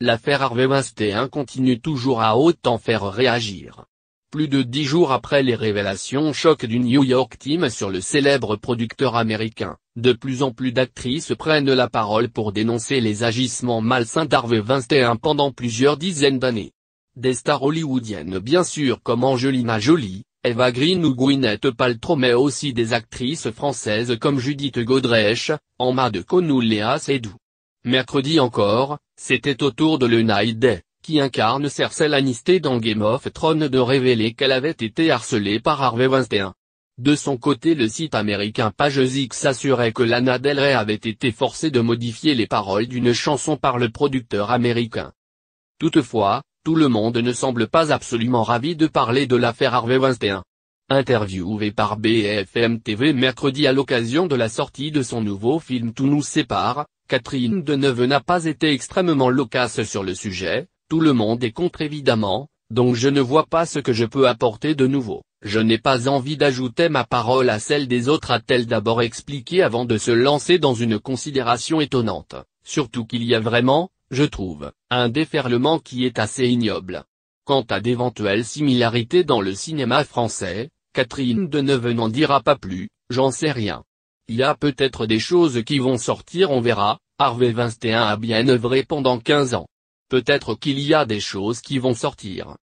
l'affaire Harvey Weinstein continue toujours à autant faire réagir. Plus de dix jours après les révélations choc du New York Team sur le célèbre producteur américain, de plus en plus d'actrices prennent la parole pour dénoncer les agissements malsains d'Harvey Weinstein pendant plusieurs dizaines d'années. Des stars hollywoodiennes bien sûr comme Angelina Jolie, Eva Green ou Gwyneth Paltrow mais aussi des actrices françaises comme Judith Godrèche, Emma de Conoul et Seydoux. Mercredi encore, c'était au tour de Lena qui incarne Cersei Lannister dans Game of Thrones de révéler qu'elle avait été harcelée par Harvey Weinstein. De son côté le site américain PageSix s'assurait que Lana Del Rey avait été forcée de modifier les paroles d'une chanson par le producteur américain. Toutefois, tout le monde ne semble pas absolument ravi de parler de l'affaire Harvey Weinstein. Interviewé par BFM TV mercredi à l'occasion de la sortie de son nouveau film Tout nous sépare, Catherine Deneuve n'a pas été extrêmement loquace sur le sujet, tout le monde est contre évidemment, donc je ne vois pas ce que je peux apporter de nouveau, je n'ai pas envie d'ajouter ma parole à celle des autres a-t-elle d'abord expliqué avant de se lancer dans une considération étonnante, surtout qu'il y a vraiment, je trouve, un déferlement qui est assez ignoble. Quant à d'éventuelles similarités dans le cinéma français, Catherine de Neuve n'en dira pas plus, j'en sais rien. Il y a peut-être des choses qui vont sortir on verra, Harvey 21 a bien œuvré pendant 15 ans. Peut-être qu'il y a des choses qui vont sortir.